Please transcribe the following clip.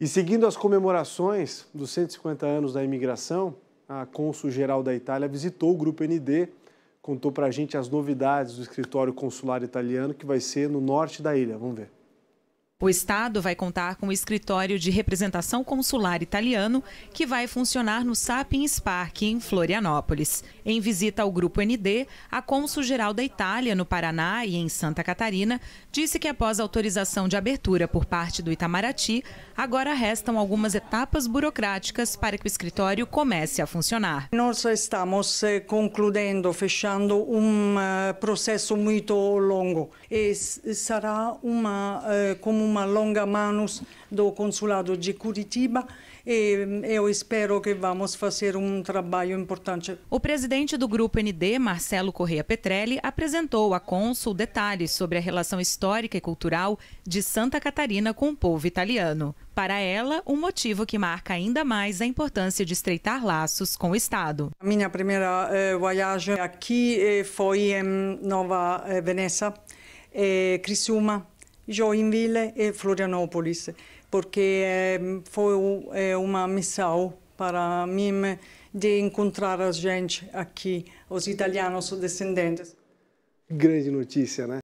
E seguindo as comemorações dos 150 anos da imigração, a Cônsul-Geral da Itália visitou o Grupo ND, contou para a gente as novidades do escritório consular italiano que vai ser no norte da ilha. Vamos ver. O Estado vai contar com o escritório de representação consular italiano, que vai funcionar no Sapiens Park, em Florianópolis. Em visita ao Grupo ND, a Consul geral da Itália, no Paraná e em Santa Catarina, disse que após autorização de abertura por parte do Itamaraty, agora restam algumas etapas burocráticas para que o escritório comece a funcionar. Nós estamos eh, concluindo, fechando um eh, processo muito longo e será uma eh, como uma longa manos do consulado de Curitiba e eu espero que vamos fazer um trabalho importante. O presidente do grupo ND, Marcelo Correa Petrelli, apresentou à consul detalhes sobre a relação histórica e cultural de Santa Catarina com o povo italiano. Para ela, um motivo que marca ainda mais a importância de estreitar laços com o Estado. A minha primeira eh, viagem aqui eh, foi em Nova eh, Veneza, eh, Criciúma, Joinville e Florianópolis, porque eh, foi eh, uma missão para mim de encontrar a gente aqui, os italianos descendentes. Grande notícia, né?